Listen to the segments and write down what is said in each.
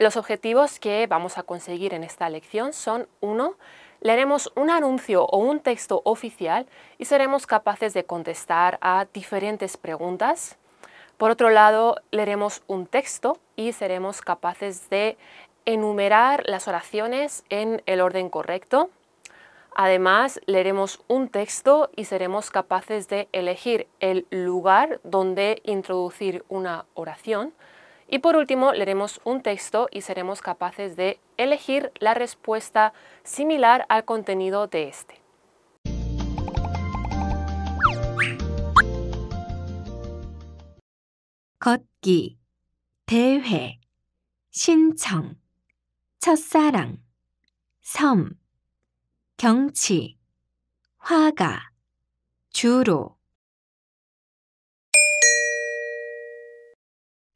Los objetivos que vamos a conseguir en esta lección son uno, Leeremos un anuncio o un texto oficial y seremos capaces de contestar a diferentes preguntas. Por otro lado, leeremos un texto y seremos capaces de enumerar las oraciones en el orden correcto. Además, leeremos un texto y seremos capaces de elegir el lugar donde introducir una oración. Y por último, leeremos un texto y seremos capaces de elegir la respuesta similar al contenido de este.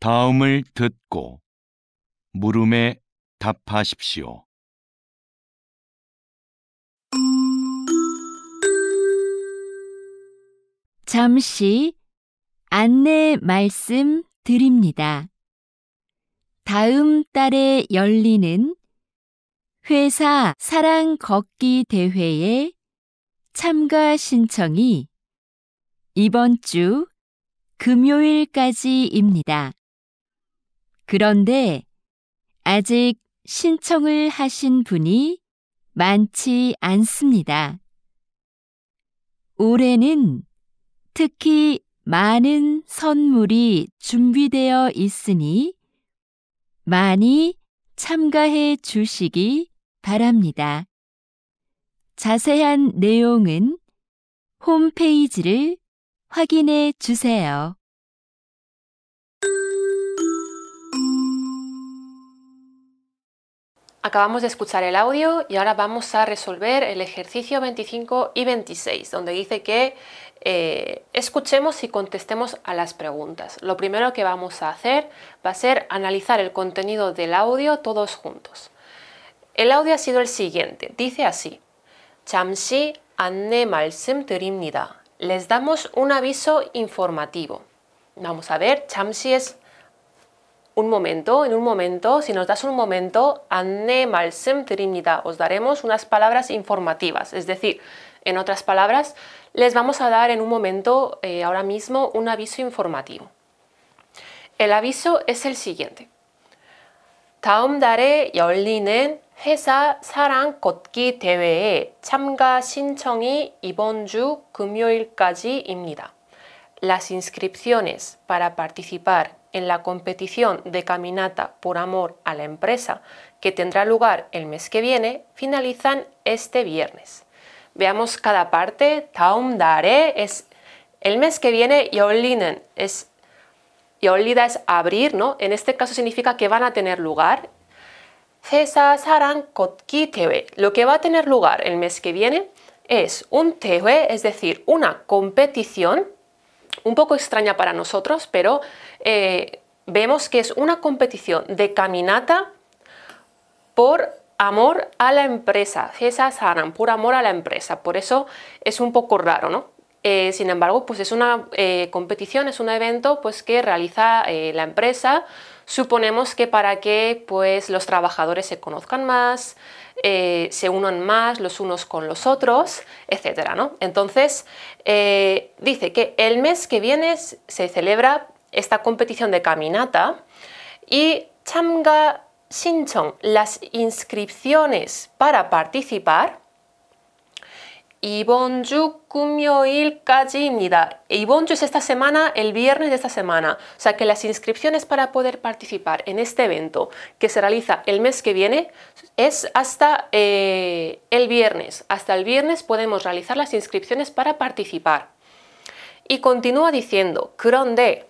다음을 듣고 물음에 답하십시오. 잠시 안내 말씀 드립니다. 다음 달에 열리는 회사 사랑 걷기 대회에 참가 신청이 이번 주 금요일까지입니다. 그런데 아직 신청을 하신 분이 많지 않습니다. 올해는 특히 많은 선물이 준비되어 있으니 많이 참가해 주시기 바랍니다. 자세한 내용은 홈페이지를 확인해 주세요. Acabamos de escuchar el audio y ahora vamos a resolver el ejercicio 25 y 26, donde dice que eh, escuchemos y contestemos a las preguntas. Lo primero que vamos a hacer va a ser analizar el contenido del audio todos juntos. El audio ha sido el siguiente, dice así. anema anemal semterimnida Les damos un aviso informativo. Vamos a ver, chamsi es un momento, en un momento, si nos das un momento, Os daremos unas palabras informativas, es decir, en otras palabras, les vamos a dar en un momento, eh, ahora mismo, un aviso informativo. El aviso es el siguiente. Las inscripciones para participar en la competición de caminata por amor a la empresa que tendrá lugar el mes que viene finalizan este viernes. Veamos cada parte. Dare es el mes que viene y es abrir, ¿no? En este caso significa que van a tener lugar. Cesa Saran Kotki Lo que va a tener lugar el mes que viene es un tewe, es decir, una competición un poco extraña para nosotros, pero eh, vemos que es una competición de caminata por amor a la empresa. Esas harán por amor a la empresa. Por eso es un poco raro, ¿no? Eh, sin embargo, pues es una eh, competición, es un evento pues, que realiza la empresa, suponemos que para que pues, los trabajadores se conozcan más, eh, se unen más los unos con los otros, etc. ¿no? Entonces, eh, dice que el mes que viene se celebra esta competición de caminata y Chamga Shinchong, las inscripciones para participar, 이번 주 금요일까지입니다. bonju es esta semana, el viernes de esta semana. O sea que las inscripciones para poder participar en este evento que se realiza el mes que viene es hasta eh, el viernes. Hasta el viernes podemos realizar las inscripciones para participar. Y continúa diciendo, 그런데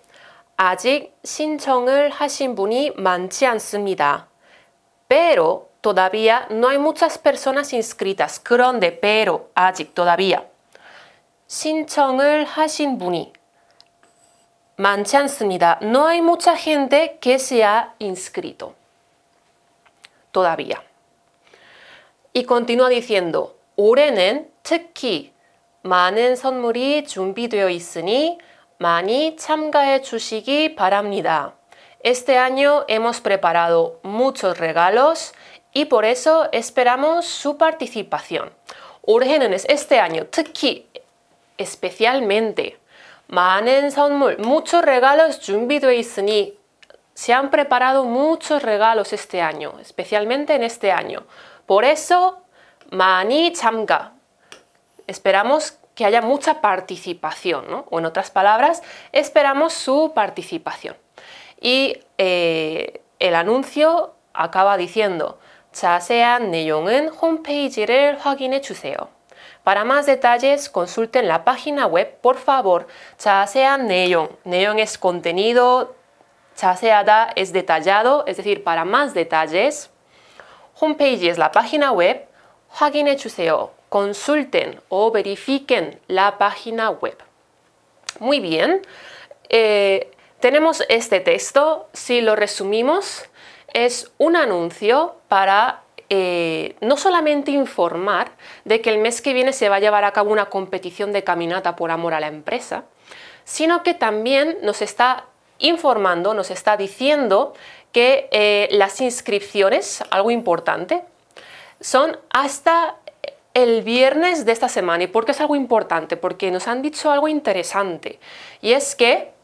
아직 신청을 하신 분이 많지 않습니다. Pero todavía no hay muchas personas inscritas. 그런데 pero todavía 신청을 하신 분이 많지 않습니다. No hay mucha gente que se ha inscrito. Todavía. Y continúa diciendo, 올해는 특히 많은 선물이 준비되어 있으니 많이 참가해 주시기 바랍니다. Este año hemos preparado muchos regalos y por eso esperamos su participación. Urgenenes, este año, especialmente. Manen muchos regalos 준비되어 있으니 e se han preparado muchos regalos este año, especialmente en este año. Por eso, mani chamga. Esperamos que haya mucha participación, ¿no? o en otras palabras, esperamos su participación. Y eh, el anuncio acaba diciendo, para más detalles, consulten la página web, por favor. 자세한 내용, 내용 es contenido, 자세하다 es detallado, es decir, para más detalles. Homepage es la página web, 확인해 Consulten o verifiquen la página web. Muy bien, eh, tenemos este texto. Si lo resumimos, es un anuncio para eh, no solamente informar de que el mes que viene se va a llevar a cabo una competición de caminata por amor a la empresa, sino que también nos está informando, nos está diciendo que eh, las inscripciones, algo importante, son hasta el viernes de esta semana. ¿Y por qué es algo importante? Porque nos han dicho algo interesante. Y es que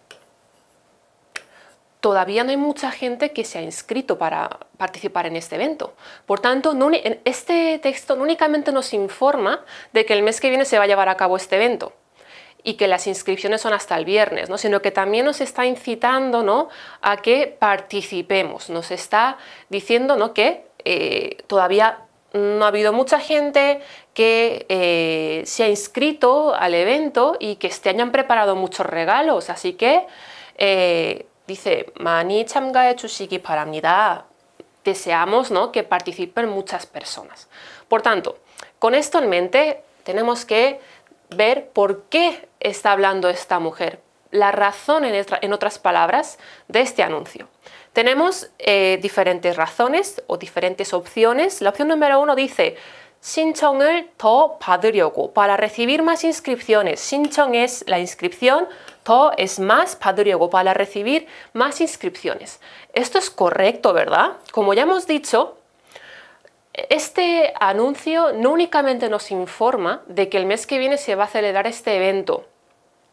todavía no hay mucha gente que se ha inscrito para participar en este evento. Por tanto, este texto no únicamente nos informa de que el mes que viene se va a llevar a cabo este evento y que las inscripciones son hasta el viernes, ¿no? sino que también nos está incitando ¿no? a que participemos, nos está diciendo ¿no? que eh, todavía no ha habido mucha gente que eh, se ha inscrito al evento y que este año han preparado muchos regalos, así que eh, dice, Deseamos ¿no? que participen muchas personas. Por tanto, con esto en mente, tenemos que ver por qué está hablando esta mujer, la razón, en, otras palabras, de este anuncio. Tenemos eh, diferentes razones o diferentes opciones. La opción número uno dice, 신청을 더 받으려고. Para recibir más inscripciones. 신청 es la inscripción. to es más 받으려고. Para recibir más inscripciones. Esto es correcto, ¿verdad? Como ya hemos dicho, este anuncio no únicamente nos informa de que el mes que viene se va a celebrar este evento,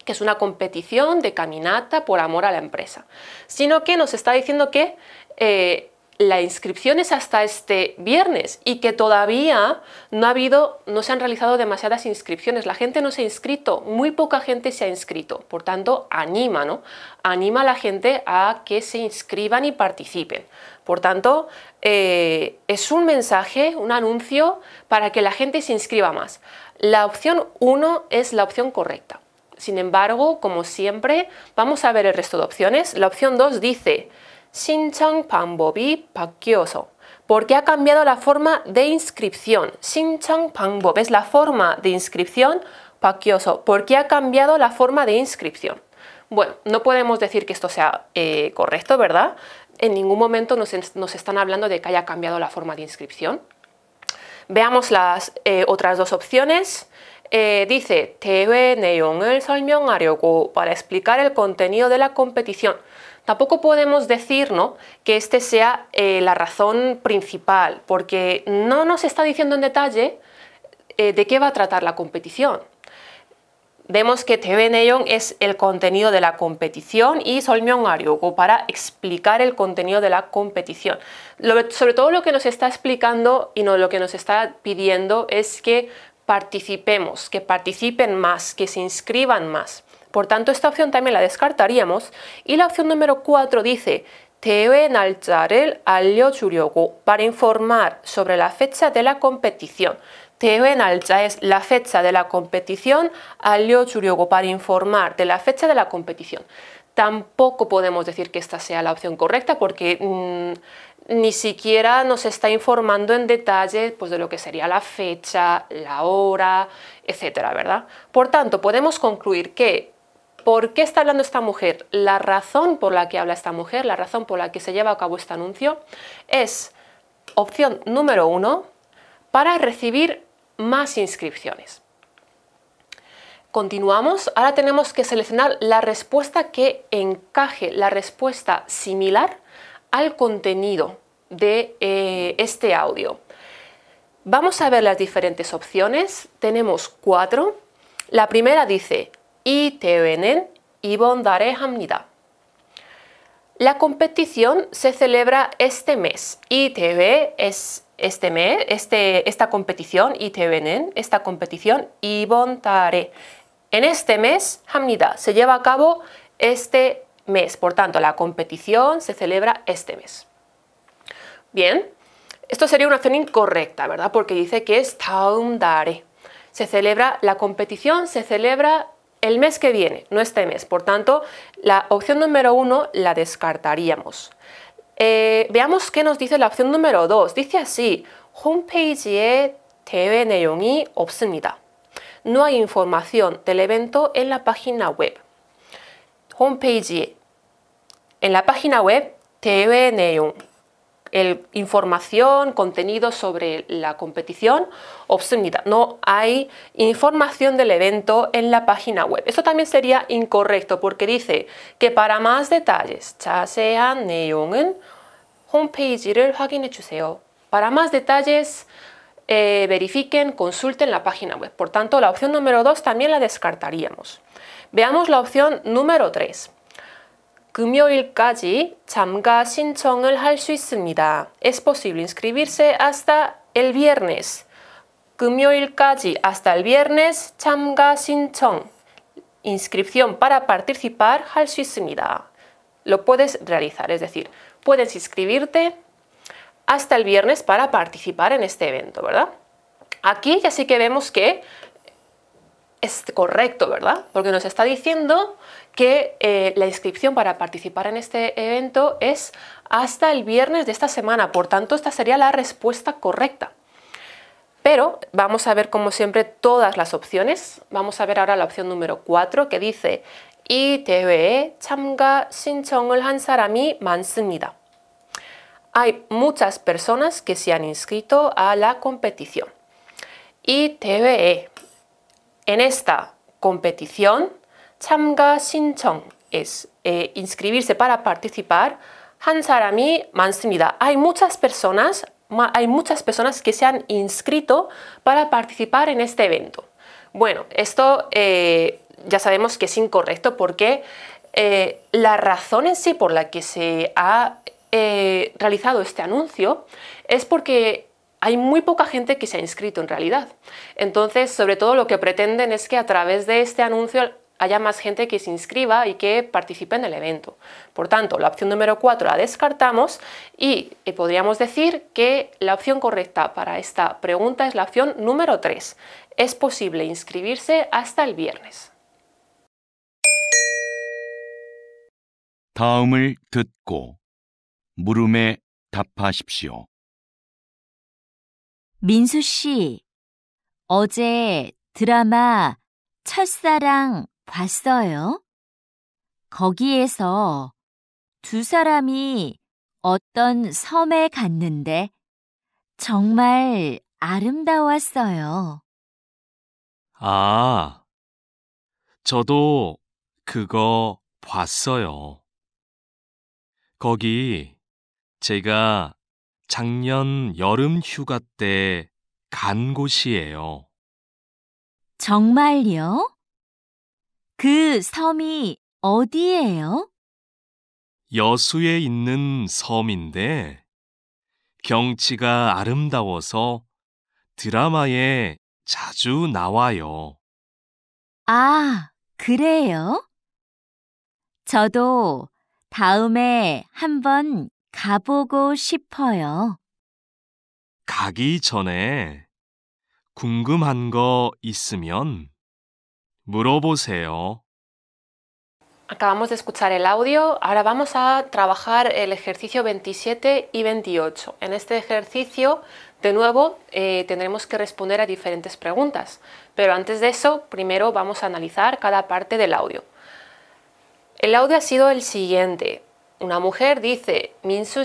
que es una competición de caminata por amor a la empresa, sino que nos está diciendo que eh, la inscripción es hasta este viernes y que todavía no ha habido, no se han realizado demasiadas inscripciones. La gente no se ha inscrito, muy poca gente se ha inscrito. Por tanto, anima, ¿no? Anima a la gente a que se inscriban y participen. Por tanto, eh, es un mensaje, un anuncio para que la gente se inscriba más. La opción 1 es la opción correcta. Sin embargo, como siempre, vamos a ver el resto de opciones. La opción 2 dice 신청 방법이 바뀌어서. Porque ha cambiado la forma de inscripción. 신청 방법 es la forma de inscripción 바뀌어서. Porque ha cambiado la forma de inscripción. Bueno, no podemos decir que esto sea eh, correcto, ¿verdad? En ningún momento nos, están hablando de que haya cambiado la forma de inscripción. Veamos las eh, otras dos opciones. Eh, dice, el 내용을 설명하려고 para explicar el contenido de la competición. Tampoco podemos decir que este sea eh, la razón principal, porque no nos está diciendo en detalle eh, de qué va a tratar la competición. Vemos que TV Neon es el contenido de la competición y Solmionario Ariuco para explicar el contenido de la competición. sobre todo lo que nos está explicando y lo que nos está pidiendo es que participemos, que participen más, que se inscriban más. Por tanto, esta opción también la descartaríamos. Y la opción número 4 dice el alio churioco para informar sobre la fecha de la competición. te es la fecha de la competición, para informar de la fecha de la competición. Tampoco podemos decir que esta sea la opción correcta porque mm, ni siquiera nos está informando en detalle pues, de lo que sería la fecha, la hora, etcétera, ¿verdad? Por tanto, podemos concluir que ¿Por qué está hablando esta mujer? La razón por la que habla esta mujer, la razón por la que se lleva a cabo este anuncio, es opción número uno, para recibir más inscripciones. Continuamos, ahora tenemos que seleccionar la respuesta que encaje, la respuesta similar al contenido de eh, este audio. Vamos a ver las diferentes opciones, tenemos cuatro. La primera dice, 이 대회는 이번 달에 합니다. La competición se celebra este mes. ve es este mes, este, esta competición, 대회는 e esta competición, Y 달에. En este mes, Hamnida, se lleva a cabo este mes. Por tanto, la competición se celebra este mes. Bien, esto sería una acción incorrecta, ¿verdad? Porque dice que es Taundare. Se celebra, la competición se celebra el mes que viene, no este mes. Por tanto, la opción número uno la descartaríamos. Eh, veamos qué nos dice la opción número dos. Dice así, "Homepage 대회 내용이 없습니다. No hay información del evento en la página web. Homepage. En la página web, TV 내용 información, contenido sobre la competición obscenidad. No hay información del evento en la página web. Esto también sería incorrecto porque dice que para más detalles, 자세한 내용은 홈페이지를 확인해 Para más detalles, eh, verifiquen, consulten la página web. Por tanto, la opción número 2 también la descartaríamos. Veamos la opción número 3. 금요일까지 참가 신청을 할 있습니다. Es posible inscribirse hasta el viernes. 금요일까지 hasta el viernes 참가 신청. Inscripción para participar 할 Lo puedes realizar, es decir, puedes inscribirte hasta el viernes para participar en este evento, ¿verdad? Aquí ya sí que vemos que es correcto, ¿verdad? Porque nos está diciendo que eh, la inscripción para participar en este evento es hasta el viernes de esta semana, por tanto esta sería la respuesta correcta. Pero vamos a ver como siempre todas las opciones. Vamos a ver ahora la opción número 4 que dice Itbe Chamga, 참가 신청을 한 사람이 Hay muchas personas que se han inscrito a la competición. Itbe En esta competición Chamga 신청 es eh, inscribirse para participar. 한 많습니다. Hay muchas personas, hay muchas personas que se han inscrito para participar en este evento. Bueno, esto eh, ya sabemos que es incorrecto porque eh, la razón en sí por la que se ha realizado este anuncio es porque hay muy poca gente que se ha inscrito en realidad. Entonces, sobre todo lo que pretenden es que a través de este anuncio haya más gente que se inscriba y que participe en el evento. Por tanto, la opción número 4 la descartamos y eh, podríamos decir que la opción correcta para esta pregunta es la opción número 3. Es posible inscribirse hasta el viernes. 봤어요? 거기에서 두 사람이 어떤 섬에 갔는데 정말 아름다웠어요. 아, 저도 그거 봤어요. 거기 제가 작년 여름 휴가 때 간 곳이에요. 정말요? 그 섬이 어디예요? 여수에 있는 섬인데 경치가 아름다워서 드라마에 자주 나와요. 아, 그래요? 저도 다음에 한번 가보고 싶어요. 가기 전에 궁금한 거 있으면 Acabamos de escuchar el audio, ahora vamos a trabajar el ejercicio 27 y 28. En este ejercicio, de nuevo, eh, tendremos que responder a diferentes preguntas, pero antes de eso, primero vamos a analizar cada parte del audio. El audio ha sido el siguiente. Una mujer dice, Minsu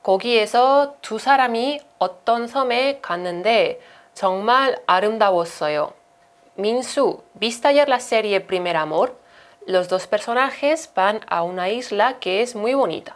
거기에서 두 사람이 어떤 섬에 정말 아름다웠어요. Minsu, ¿viste ayer la serie Primer Amor? Los dos personajes van a una isla que es muy bonita.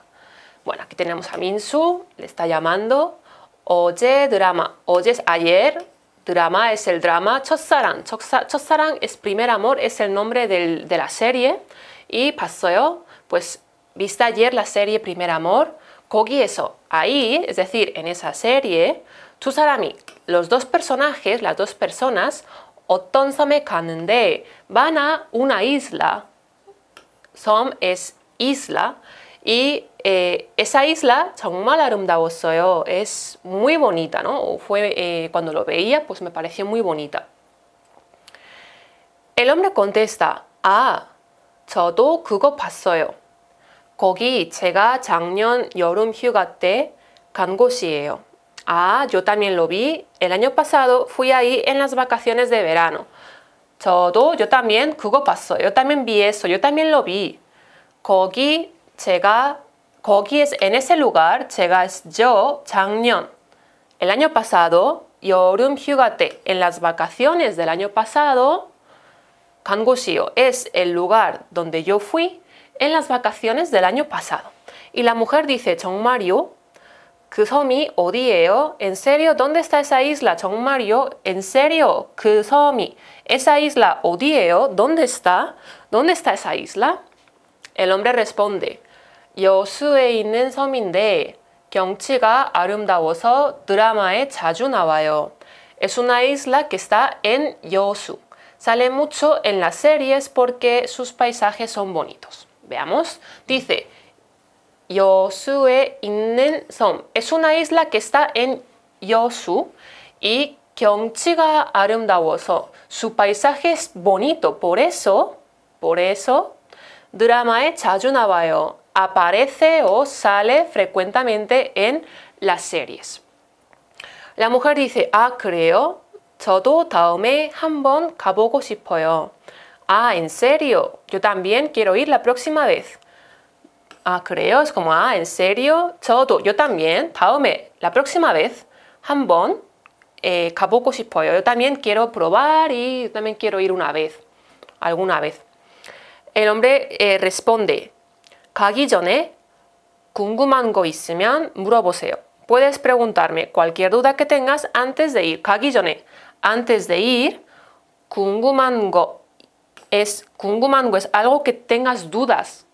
Bueno, aquí tenemos a Minsu, le está llamando. Oye, drama. Oye ayer, drama es el drama. Chosaran, Chosaran es Primer Amor, es el nombre de la serie. Y yo? pues, ¿viste ayer la serie Primer Amor? Kogi eso, ahí, es decir, en esa serie, Chosarami, los dos personajes, las dos personas, Otonzame Kanende, van a una isla. Som es isla. Y eh, esa isla, 정말 아름다웠어요. Es muy bonita, ¿no? Fue, eh, cuando lo veía, pues me pareció muy bonita. El hombre contesta, ah, 저도 그거 봤어요. 거기 제가 작년 여름 휴가 때 간 곳이에요. Ah, yo también lo vi. El año pasado fui ahí en las vacaciones de verano. Todo, yo también 그거 pasó. Yo también vi eso. Yo también lo vi. Kogi chega, Kogi es en ese lugar chega es yo 작년 el año pasado 여름 휴가 en las vacaciones del año pasado 간 es el lugar donde yo fui en las vacaciones del año pasado. Y la mujer dice Mario, 그 섬이 En serio, ¿dónde está esa isla? 정말요? En serio, 그 esa isla odieo, ¿Dónde está? ¿Dónde está esa isla? El hombre responde. Es una isla que está en Yosu. Sale mucho en las series porque sus paisajes son bonitos. Veamos. Dice, Yosue Innen Es una isla que está en Yosu y Kyongchiga 아름다워서 su paisaje es bonito. Por eso, por eso, es 자주 나와요. Aparece o sale frecuentemente en las series. La mujer dice, ah, creo, todo taome 한번 가보고 Ah, en serio, yo también quiero ir la próxima vez. Ah, ¿creo? Es como, ah, ¿en serio? yo también. la próxima vez, 한번 eh, Yo también quiero probar y también quiero ir una vez, alguna vez. El hombre eh, responde, 가기 Puedes preguntarme cualquier duda que tengas antes de ir. 가기 antes de ir, 궁금한 es, es algo que tengas dudas.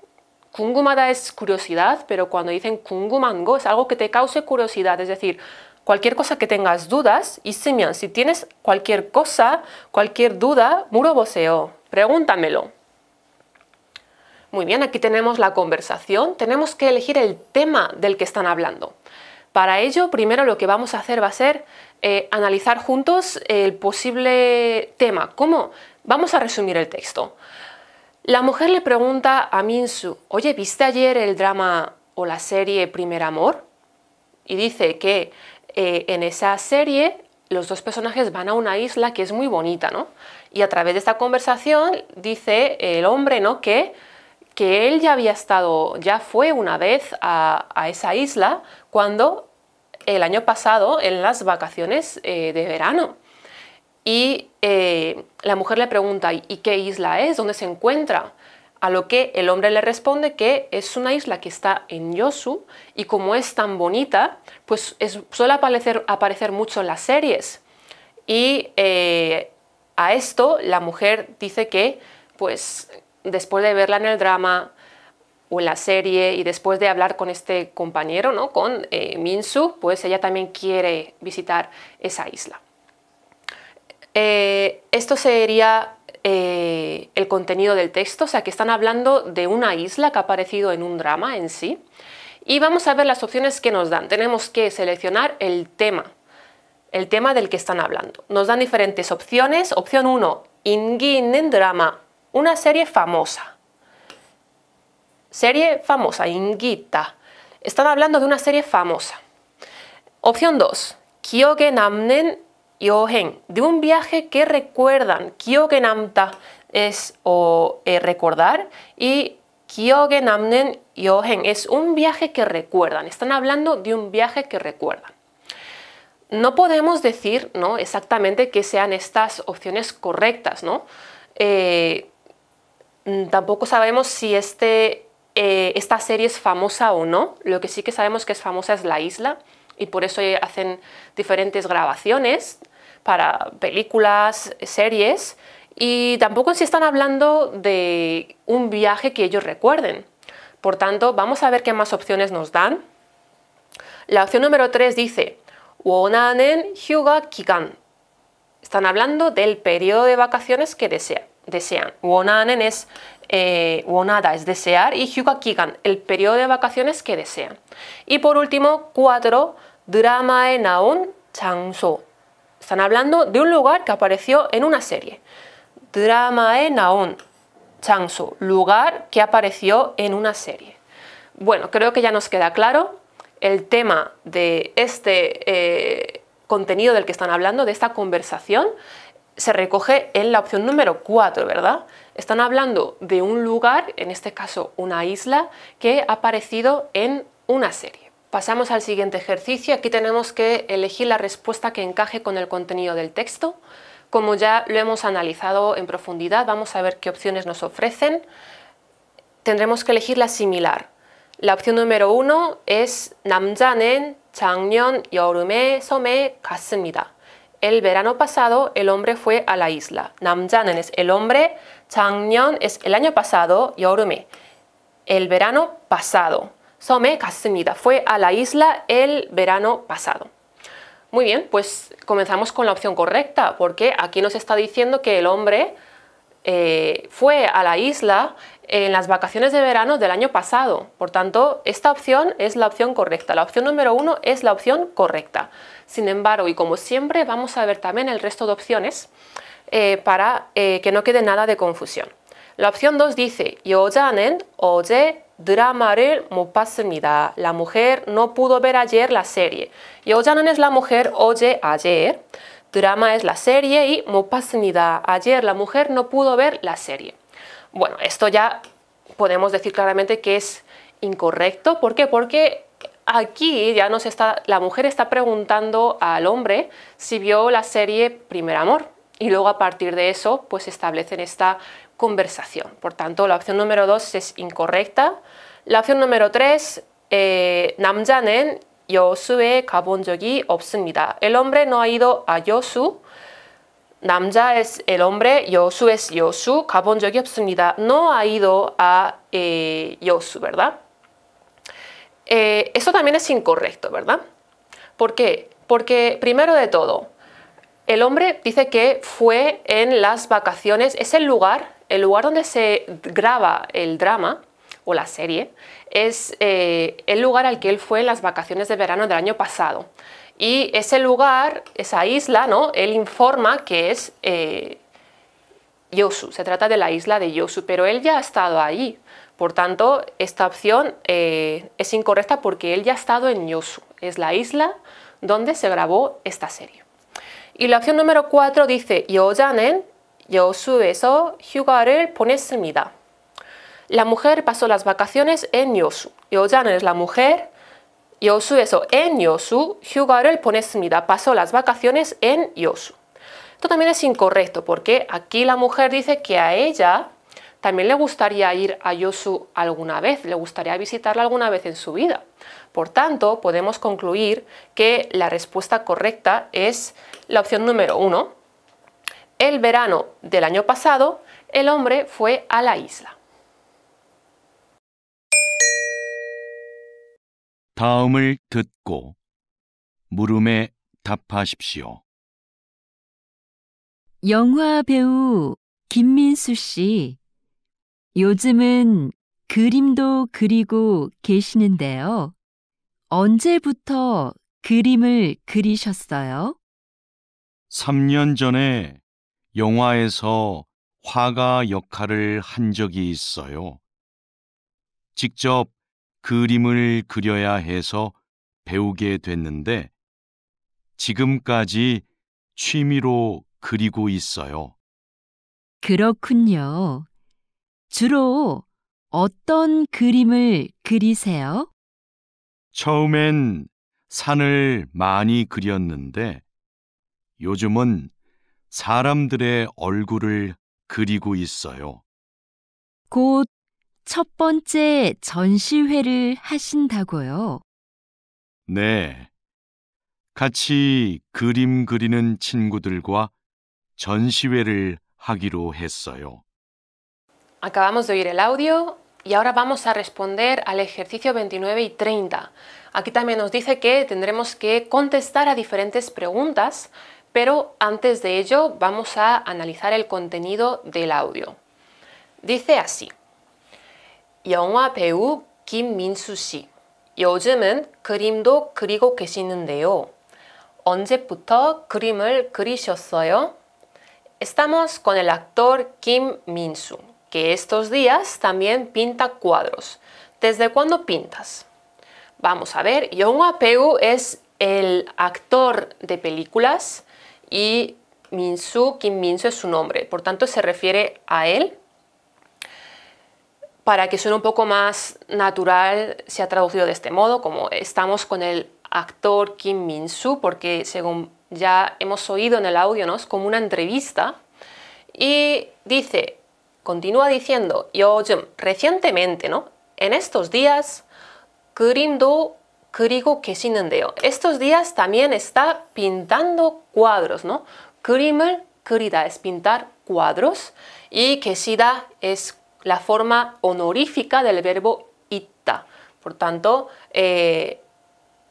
Kungumada es curiosidad, pero cuando dicen kungumango es algo que te cause curiosidad, es decir, cualquier cosa que tengas dudas, y mian, si tienes cualquier cosa, cualquier duda, muro voceo, pregúntamelo. Muy bien, aquí tenemos la conversación, tenemos que elegir el tema del que están hablando. Para ello, primero lo que vamos a hacer va a ser eh, analizar juntos el posible tema. ¿Cómo? Vamos a resumir el texto. La mujer le pregunta a Minsu, oye, ¿viste ayer el drama o la serie Primer Amor? Y dice que eh, en esa serie los dos personajes van a una isla que es muy bonita, ¿no? Y a través de esta conversación dice el hombre, ¿no? Que, que él ya había estado, ya fue una vez a, esa isla cuando el año pasado en las vacaciones eh, de verano y eh, la mujer le pregunta, ¿y qué isla es? ¿Dónde se encuentra? A lo que el hombre le responde que es una isla que está en Yosu y como es tan bonita, pues suele aparecer, aparecer, mucho en las series. Y eh, a esto la mujer dice que, pues después de verla en el drama o en la serie y después de hablar con este compañero, ¿no? con eh, Minsu, pues ella también quiere visitar esa isla. Eh, esto sería eh, el contenido del texto, o sea que están hablando de una isla que ha aparecido en un drama en sí. Y vamos a ver las opciones que nos dan. Tenemos que seleccionar el tema, el tema del que están hablando. Nos dan diferentes opciones. Opción 1, Inginen drama, una serie famosa. Serie famosa, Ingita. Están hablando de una serie famosa. Opción 2, Kyogenamnen Yohen, de un viaje que recuerdan. Kyogenamta es o, eh, recordar y Kyogenamnen Yohen es un viaje que recuerdan. Están hablando de un viaje que recuerdan. No podemos decir exactamente que sean estas opciones correctas, ¿no? Eh, mm, tampoco sabemos si este, eh, esta serie es famosa o no. Lo que sí que sabemos que es famosa es la isla y por eso hacen diferentes grabaciones para películas, series, y tampoco si están hablando de un viaje que ellos recuerden. Por tanto, vamos a ver qué más opciones nos dan. La opción número 3 dice, Wonanen hyuga kikan. Están hablando del periodo de vacaciones que desea, desean. en es eh, es desear, y hyuga kikan el periodo de vacaciones que desean. Y por último, 4. en naon changso. Están hablando de un lugar que apareció en una serie. Drama en Naon, Changsu, lugar que apareció en una serie. Bueno, creo que ya nos queda claro el tema de este eh, contenido del que están hablando, de esta conversación, se recoge en la opción número 4, ¿verdad? Están hablando de un lugar, en este caso una isla, que ha aparecido en una serie. Pasamos al siguiente ejercicio. Aquí tenemos que elegir la respuesta que encaje con el contenido del texto. Como ya lo hemos analizado en profundidad, vamos a ver qué opciones nos ofrecen. Tendremos que elegir la similar. La opción número uno es 남자는 작년 여름에 섬에 갔습니다. El verano pasado el hombre fue a la isla. 남자는 es el hombre, 작년 es el año pasado, 여름에 el verano pasado. Somé 갔습니다. Fue a la isla el verano pasado. Muy bien, pues comenzamos con la opción correcta, porque aquí nos está diciendo que el hombre eh, fue a la isla en las vacaciones de verano del año pasado. Por tanto, esta opción es la opción correcta. La opción número uno es la opción correcta. Sin embargo, y como siempre, vamos a ver también el resto de opciones eh, para eh, que no quede nada de confusión. La opción 2 dice, Yo o 어제 Drama 못 봤습니다. La mujer no pudo ver ayer la serie. no es la mujer, oye ayer. Drama es la serie y mopas Ayer la mujer no pudo ver la serie. Bueno, esto ya podemos decir claramente que es incorrecto. ¿Por qué? Porque aquí ya nos está, la mujer está preguntando al hombre si vio la serie Primer Amor. Y luego a partir de eso, pues establecen esta conversación. Por tanto, la opción número 2 es incorrecta. La opción número 3, eh, 남자는 여수에 가본 적이 없습니다. El hombre no ha ido a Yosu. 남자 es el hombre, Yosu es Yosu, 가본 적이 없습니다. No ha ido a eh, Yosu, ¿verdad? Esto eh, eso también es incorrecto, ¿verdad? ¿Por qué? Porque primero de todo, el hombre dice que fue en las vacaciones, es el lugar el lugar donde se graba el drama o la serie es eh, el lugar al que él fue en las vacaciones de verano del año pasado. Y ese lugar, esa isla, ¿no? él informa que es eh, Yosu, se trata de la isla de Yosu, pero él ya ha estado ahí. Por tanto, esta opción eh, es incorrecta porque él ya ha estado en Yosu, es la isla donde se grabó esta serie. Y la opción número 4 dice Yojanen 여수에서 pones 보냈습니다. La mujer pasó las vacaciones en Yosu. no es la mujer. eso en Yosu pones 보냈습니다. Pasó las vacaciones en Yosu. Esto también es incorrecto porque aquí la mujer dice que a ella también le gustaría ir a Yosu alguna vez, le gustaría visitarla alguna vez en su vida. Por tanto, podemos concluir que la respuesta correcta es la opción número uno, el verano del año pasado, el hombre fue a la isla. 다음을 듣고 물음에 답하십시오. 영화 배우 김민수 씨, 요즘은 그림도 그리고 계시는데요. 언제부터 그림을 그리셨어요? 3년 전에 영화에서 화가 역할을 한 적이 있어요. 직접 그림을 그려야 해서 배우게 됐는데 지금까지 취미로 그리고 있어요. 그렇군요. 주로 어떤 그림을 그리세요? 처음엔 산을 많이 그렸는데 요즘은 사람들의 얼굴을 그리고 있어요. 곧 첫 번째 전시회를 하신다고요. 네. 같이 그림 그리는 친구들과 전시회를 하기로 했어요. Acabamos de oír el audio y ahora vamos a responder al ejercicio 29 y 30. Aquí también nos dice que tendremos que contestar a diferentes preguntas Pero antes de ello vamos a analizar el contenido del audio. Dice así. 영화 배우 그림도 그리고 계시는데요. 언제부터 그림을 그리셨어요? Estamos con el actor Kim Min-su, que estos días también pinta cuadros. ¿Desde cuándo pintas? Vamos a ver, Yong Apeu es el actor de películas y Minsu, Kim Min-su es su nombre, por tanto se refiere a él. Para que suene un poco más natural, se ha traducido de este modo, como estamos con el actor Kim min su porque según ya hemos oído en el audio, ¿no? es como una entrevista, y dice, continúa diciendo, yo recientemente, ¿no? en estos días, Kurim-do 그리고 계시는데요. Estos días también está pintando cuadros, ¿no? 그림을 es pintar cuadros y que da es la forma honorífica del verbo itta. Por tanto, eh,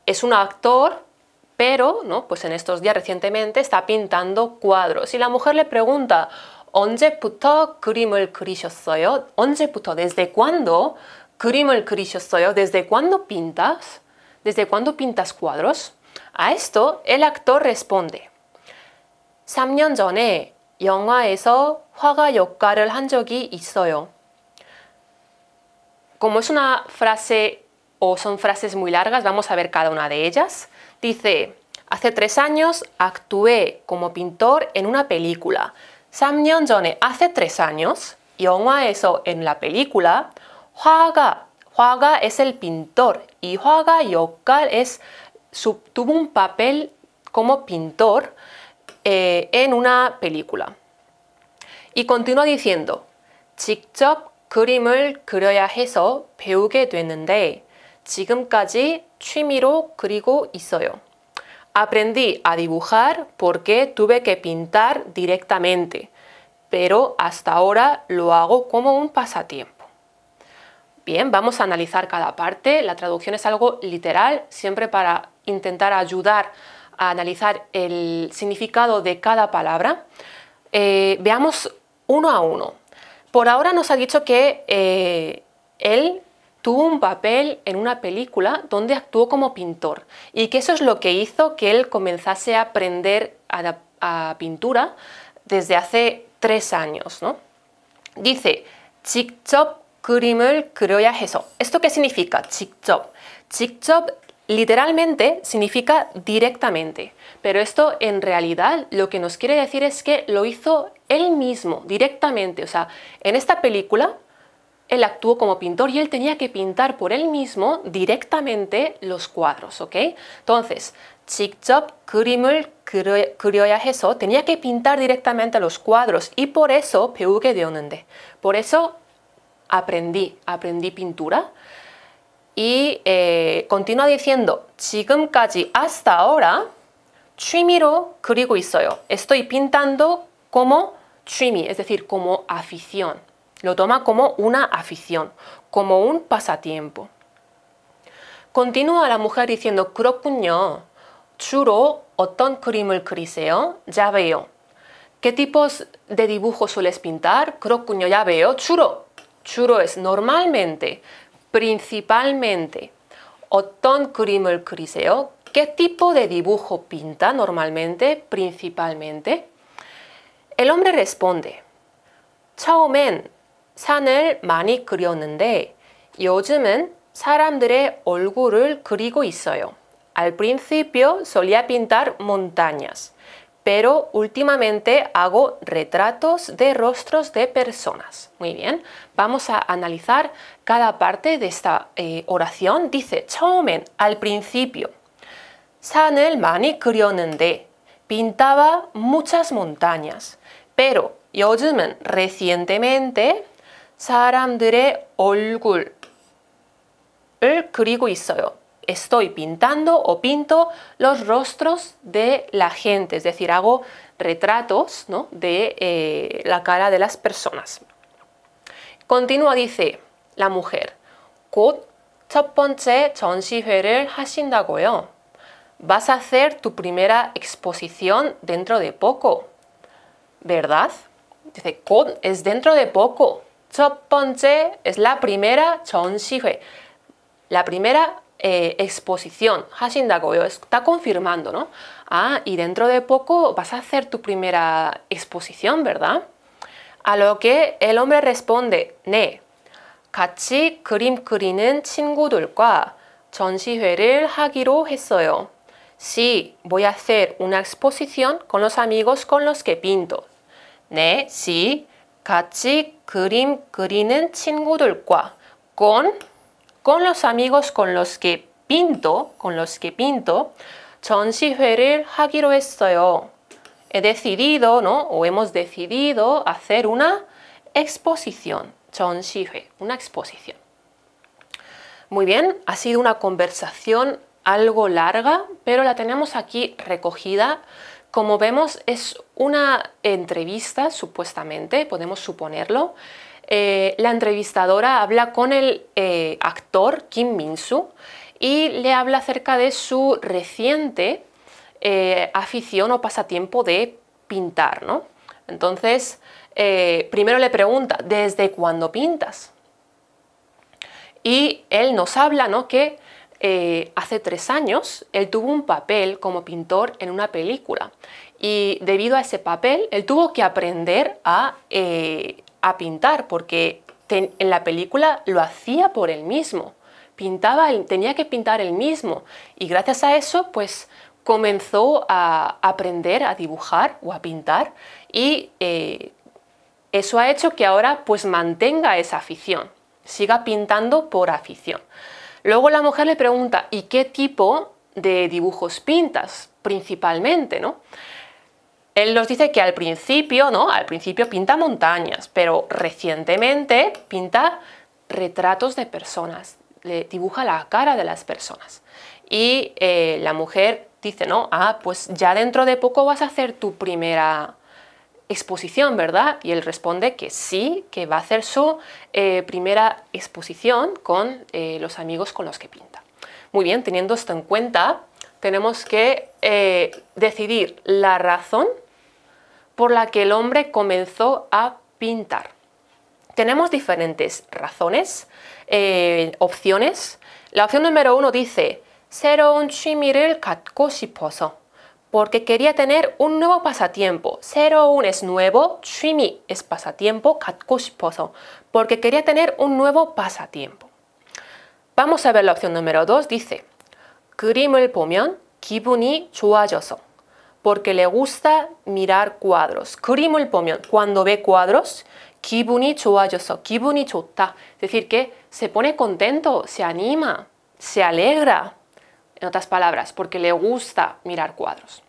es un actor, pero ¿no? pues en estos días recientemente está pintando cuadros. Y la mujer le pregunta, 언제부터 그림을 그리셨어요? 언제부터, ¿desde cuándo? ¿Desde cuándo pintas? ¿Desde cuándo pintas cuadros? A esto el actor responde. 3 영화에서 화가 역할을 한 적이 Como es una frase o son frases muy largas, vamos a ver cada una de ellas. Dice, hace tres años actué como pintor en una película. 3년 hace tres años, 영화에서 en la película, 화가 Huaga es el pintor y Huaga Yokal es, tuvo un papel como pintor eh, en una película. Y continúa diciendo, 직접 그림을 그려야 해서 배우게 지금까지 취미로 그리고 있어요. Aprendí a dibujar porque tuve que pintar directamente, pero hasta ahora lo hago como un pasatiempo. Bien, vamos a analizar cada parte. La traducción es algo literal, siempre para intentar ayudar a analizar el significado de cada palabra. Eh, veamos uno a uno. Por ahora nos ha dicho que eh, él tuvo un papel en una película donde actuó como pintor y que eso es lo que hizo que él comenzase a aprender a, pintura desde hace tres años. ¿no? Dice, chop 그림을 그려야 해서. ¿Esto qué significa? 직접. 직접 literalmente significa directamente, pero esto en realidad lo que nos quiere decir es que lo hizo él mismo, directamente. O sea, en esta película él actuó como pintor y él tenía que pintar por él mismo directamente los cuadros, ¿ok? Entonces, 직접 그림을 그려야 해서 tenía que pintar directamente los cuadros y por eso 배우게 되었는데, por eso aprendí, aprendí pintura. Y eh, continúa diciendo, 지금까지 hasta ahora chimiro 그리고 있어요. Estoy pintando como chimi es decir, como afición. Lo toma como una afición, como un pasatiempo. Continúa la mujer diciendo, 그렇군요. churo, 어떤 그림을 그리세요? Ya veo. ¿Qué tipos de dibujos sueles pintar? 그렇군요. Ya veo. churo Churo es normalmente, principalmente. 어떤 그림을 그리세요? ¿Qué tipo de dibujo pinta normalmente, principalmente? El hombre responde. 처음엔 산을 많이 그렸는데 요즘은 사람들의 얼굴을 그리고 있어요. Al principio solía pintar montañas pero últimamente hago retratos de rostros de personas. Muy bien, vamos a analizar cada parte de esta eh, oración. Dice 처음엔, al principio. 산을 mani 그렸는데 pintaba muchas montañas. Pero 요즘은 recientemente 사람들의 얼굴을 그리고 있어요 estoy pintando o pinto los rostros de la gente, es decir, hago retratos ¿no? de eh, la cara de las personas. Continúa, dice la mujer, Vas a hacer tu primera exposición dentro de poco, ¿verdad? Dice, es dentro de poco. es la primera 전시회, la primera eh, exposición. está confirmando, ¿no? Ah, y dentro de poco vas a hacer tu primera exposición, ¿verdad? A lo que el hombre responde, ne. 같이 그림 그리는 친구들과 전시회를 하기로 했어요. Sí, voy a hacer una exposición con los amigos con los que pinto. 네, sí, 같이 그림 그리는 친구들과 con con los amigos con los que pinto, con los que pinto, He decidido, ¿no? O hemos decidido hacer una exposición. una exposición. Muy bien, ha sido una conversación algo larga, pero la tenemos aquí recogida. Como vemos, es una entrevista, supuestamente, podemos suponerlo, eh, la entrevistadora habla con el eh, actor Kim Min-soo y le habla acerca de su reciente eh, afición o pasatiempo de pintar, Entonces, primero le pregunta, ¿desde cuándo pintas? Y él nos habla, ¿no? Que hace tres años él tuvo un papel como pintor en una película y debido a ese papel él tuvo que aprender a pintar porque en la película lo hacía por él mismo. Pintaba, tenía que pintar él mismo y gracias a eso pues comenzó a aprender a dibujar o a pintar y eh, eso ha hecho que ahora pues mantenga esa afición, siga pintando por afición. Luego la mujer le pregunta, ¿y qué tipo de dibujos pintas principalmente? ¿no? Él nos dice que al principio, ¿no? Al principio pinta montañas, pero recientemente pinta retratos de personas, le dibuja la cara de las personas. Y eh, la mujer dice, ¿no? Ah, pues ya dentro de poco vas a hacer tu primera exposición, ¿verdad? Y él responde que sí, que va a hacer su eh, primera exposición con eh, los amigos con los que pinta. Muy bien, teniendo esto en cuenta, tenemos que decidir la razón por la que el hombre comenzó a pintar. Tenemos diferentes razones, eh, opciones. La opción número uno dice, un un 갖고 싶어서. Porque quería tener un nuevo pasatiempo. un es nuevo, chimi es pasatiempo, 갖고 Porque quería tener un nuevo pasatiempo. Vamos a ver la opción número dos, Dice, 그림을 pomion, kibuni chuayoso, porque le gusta mirar cuadros. el cuando ve cuadros, Es decir, que se pone contento, se anima, se alegra. En otras palabras, porque le gusta mirar cuadros.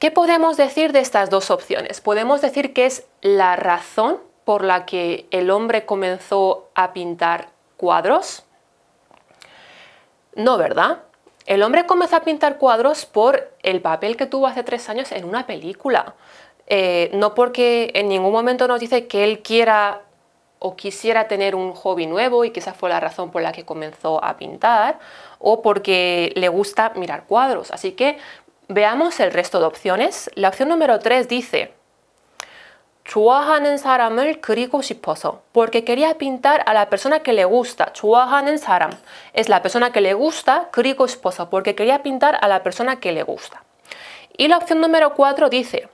¿Qué podemos decir de estas dos opciones? Podemos decir que es la razón por la que el hombre comenzó a pintar cuadros. No, ¿verdad? El hombre comenzó a pintar cuadros por el papel que tuvo hace tres años en una película. Eh, no porque en ningún momento nos dice que él quiera o quisiera tener un hobby nuevo y que esa fue la razón por la que comenzó a pintar, o porque le gusta mirar cuadros. Así que veamos el resto de opciones. La opción número 3 dice, 좋아하는 사람을 그리고 싶어서. Porque quería pintar a la persona que le gusta. en 사람. Es la persona que le gusta, 그리고 싶어서. Porque quería pintar a la persona que le gusta. Y la opción número 4 dice,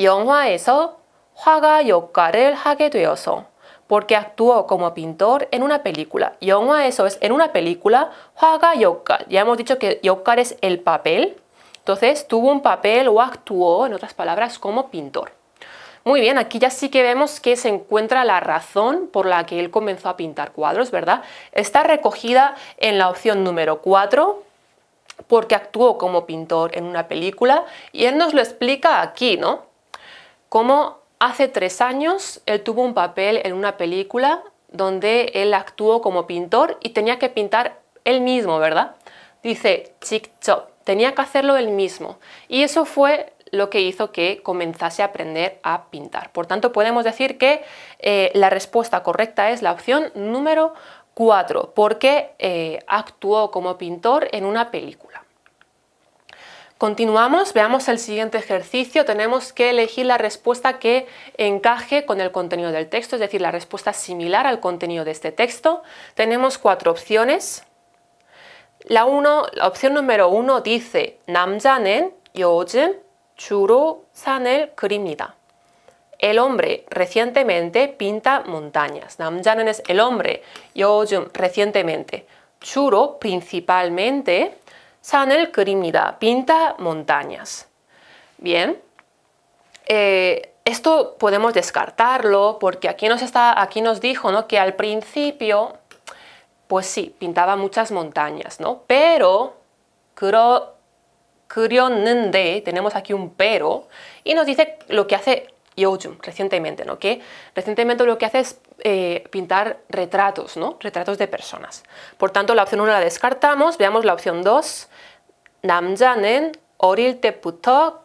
영화에서 화가 역할을 하게 되어서. Porque actuó como pintor en una película. eso es en una película, 화가 역할. Ya hemos dicho que 역할 es el papel. Entonces tuvo un papel o actuó, en otras palabras, como pintor. Muy bien, aquí ya sí que vemos que se encuentra la razón por la que él comenzó a pintar cuadros, ¿verdad? Está recogida en la opción número 4, porque actuó como pintor en una película y él nos lo explica aquí, ¿no? Como hace tres años él tuvo un papel en una película donde él actuó como pintor y tenía que pintar él mismo, ¿verdad? Dice, chic-chop, tenía que hacerlo él mismo. Y eso fue lo que hizo que comenzase a aprender a pintar. Por tanto, podemos decir que eh, la respuesta correcta es la opción número 4, porque eh, actuó como pintor en una película. Continuamos, veamos el siguiente ejercicio. Tenemos que elegir la respuesta que encaje con el contenido del texto, es decir, la respuesta similar al contenido de este texto. Tenemos cuatro opciones. La, opción número uno dice 남자는 요즘 주로 sanel krimida El hombre recientemente pinta montañas. 남자는 es el hombre. 요즘 recientemente. 주로 principalmente Sanel, krimida Pinta montañas. Bien. Eh, esto podemos descartarlo porque aquí nos, está, aquí nos dijo ¿no? que al principio pues sí, pintaba muchas montañas, ¿no? Pero, tenemos aquí un pero, y nos dice lo que hace Yojun recientemente, ¿no? Que recientemente lo que hace es eh, pintar retratos, ¿no? Retratos de personas. Por tanto, la opción 1 la descartamos, veamos la opción 2. Namjanen 어릴 때부터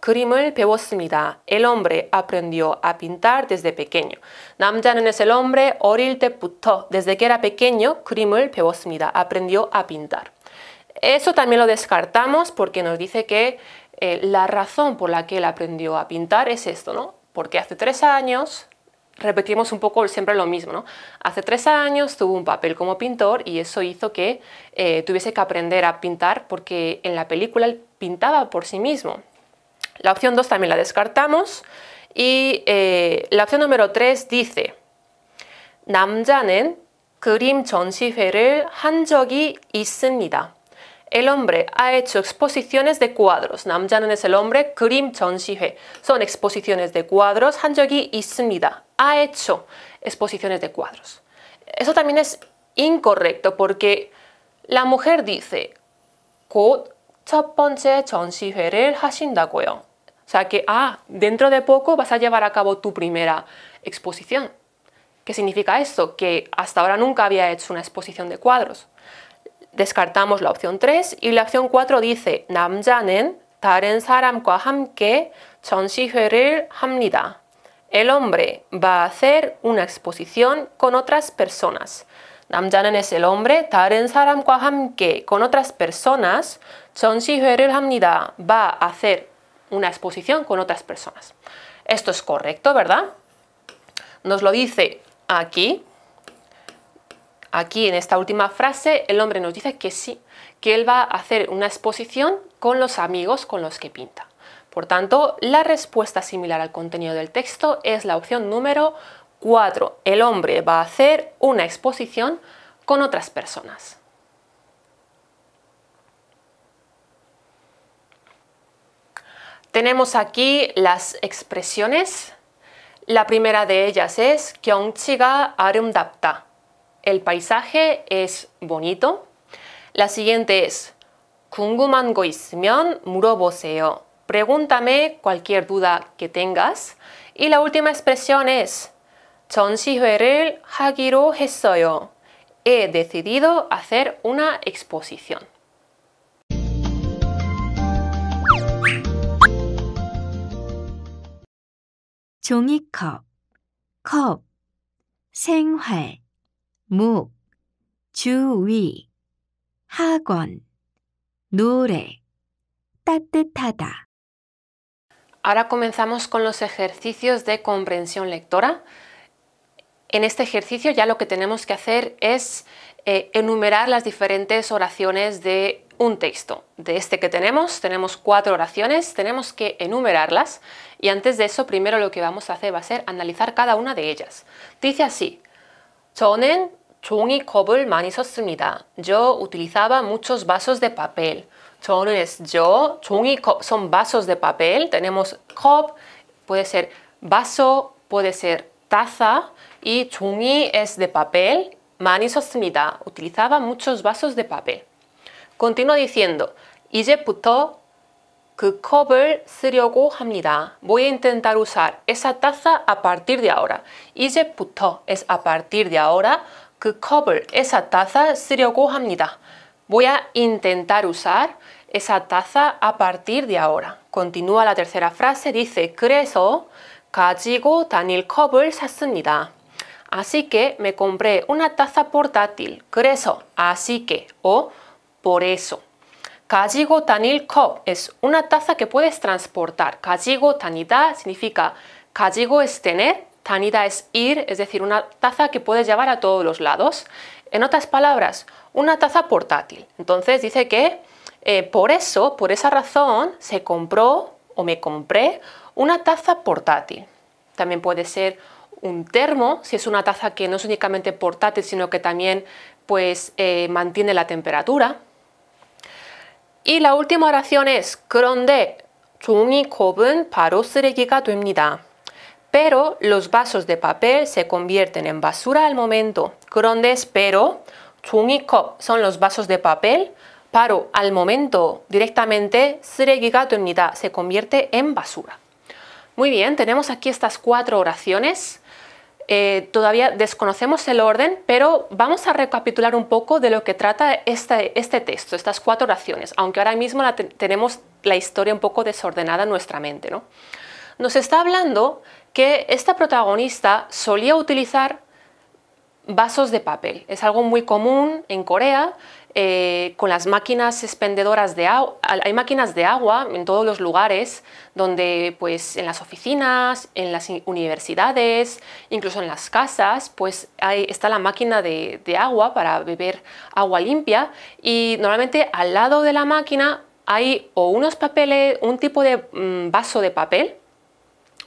El hombre aprendió a pintar desde pequeño. 남자는 es el hombre 어릴 desde que era pequeño, 그림을 Aprendió a pintar. Eso también lo descartamos porque nos dice que eh, la razón por la que él aprendió a pintar es esto, ¿no? Porque hace tres años repetimos un poco siempre lo mismo. Hace tres años tuvo un papel como pintor y eso hizo que eh, tuviese que aprender a pintar porque en la película él pintaba por sí mismo. La opción 2 también la descartamos y eh, la opción número 3 dice 남자는 그림 전시회를 한 적이 있습니다. El hombre ha hecho exposiciones de cuadros. Namjanan es el hombre, Krim Son exposiciones de cuadros. Hanjogi y sunida Ha hecho exposiciones de cuadros. Eso también es incorrecto porque la mujer dice O sea que, ah, dentro de poco vas a llevar a cabo tu primera exposición. ¿Qué significa esto? Que hasta ahora nunca había hecho una exposición de cuadros descartamos la opción 3 y la opción 4 dice 남자는 다른 사람과 함께 전시회를 hamnida El hombre va a hacer una exposición con otras personas. 남자는 es el hombre, 다른 사람과 함께 con otras personas 전시회를 합니다. Va a hacer una exposición con otras personas. Esto es correcto, ¿verdad? Nos lo dice aquí Aquí en esta última frase el hombre nos dice que sí, que él va a hacer una exposición con los amigos con los que pinta. Por tanto, la respuesta similar al contenido del texto es la opción número 4. El hombre va a hacer una exposición con otras personas. Tenemos aquí las expresiones. La primera de ellas es 경치가 dapta. El paisaje es bonito. La siguiente es 궁금한 거 있으면 Pregúntame cualquier duda que tengas. Y la última expresión es 전시회를 Hagiru He decidido hacer una exposición. 종이컵, 생활 묵, 주위, 학원, 노래, 따뜻하다. Ahora comenzamos con los ejercicios de comprensión lectora. En este ejercicio ya lo que tenemos que hacer es eh, enumerar las diferentes oraciones de un texto. De este que tenemos, tenemos cuatro oraciones, tenemos que enumerarlas y antes de eso primero lo que vamos a hacer va a ser analizar cada una de ellas. Dice así, 저는 종이컵을 많이 썼습니다. Yo utilizaba muchos vasos de papel. 저는 es yo, 종이컵 son vasos de papel. Tenemos cup, puede ser vaso, puede ser taza y 종이 es de papel. 많이 썼습니다. Utilizaba muchos vasos de papel. Continúo diciendo, 이제부터 그 컵을 쓰려고 합니다. Voy a intentar usar esa taza a partir de ahora. 이제부터 es a partir de ahora. 그 컵을 esa taza 쓰려고 합니다. Voy a intentar usar esa taza a partir de ahora. Continúa la tercera frase, dice 그래서 가지고 다닐 컵을 샀습니다. Así que me compré una taza portátil. 그래서, así que o por eso. 가지고 tanil 컵 es una taza que puedes transportar. 가지고 다니다 significa 가지고 es tener Tanida es ir, es decir, una taza que puedes llevar a todos los lados. En otras palabras, una taza portátil. Entonces dice que eh, por eso, por esa razón, se compró o me compré una taza portátil. También puede ser un termo, si es una taza que no es únicamente portátil, sino que también pues, eh, mantiene la temperatura. Y la última oración es 그런데 종이컵은 바로 쓰레기가 됩니다 pero los vasos de papel se convierten en basura al momento. 그런데 pero, son los vasos de papel, paro al momento, directamente 쓰레기가 Se convierte en basura. Muy bien, tenemos aquí estas cuatro oraciones. Eh, todavía desconocemos el orden, pero vamos a recapitular un poco de lo que trata este, texto, estas cuatro oraciones, aunque ahora mismo tenemos la historia un poco desordenada en nuestra mente. ¿no? Nos está hablando que esta protagonista solía utilizar vasos de papel. Es algo muy común en Corea. Eh, con las máquinas expendedoras de agua, hay máquinas de agua en todos los lugares, donde pues en las oficinas, en las universidades, incluso en las casas, pues está la máquina de, agua para beber agua limpia y normalmente al lado de la máquina hay unos papeles, un tipo de mm, vaso de papel